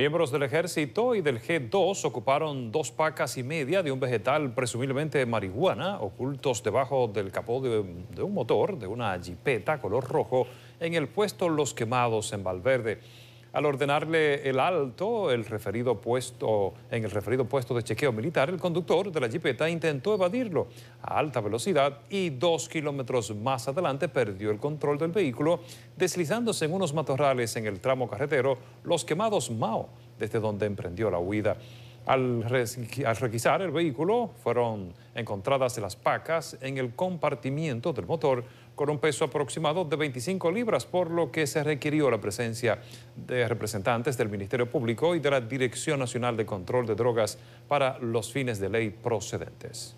Miembros del ejército y del G2 ocuparon dos pacas y media de un vegetal presumiblemente marihuana, ocultos debajo del capó de, un motor de una jipeta color rojo en el puesto Los Quemados en Valverde. Al ordenarle el alto el referido puesto, en el referido puesto de chequeo militar, el conductor de la jipeta intentó evadirlo a alta velocidad y dos kilómetros más adelante perdió el control del vehículo, deslizándose en unos matorrales en el tramo carretero Los Quemados Mao, desde donde emprendió la huida. Al, requisar el vehículo fueron encontradas las pacas en el compartimiento del motor con un peso aproximado de 25 libras, por lo que se requirió la presencia de representantes del Ministerio Público y de la Dirección Nacional de Control de Drogas para los fines de ley procedentes.